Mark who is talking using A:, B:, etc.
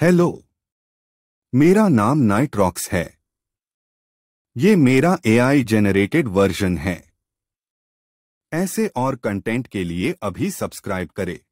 A: hello मेरा नाम night rocks है ये मेरा एआई जेनरेटेड वर्जन है ऐसे और कंटेंट के लिए अभी सब्सक्राइब करें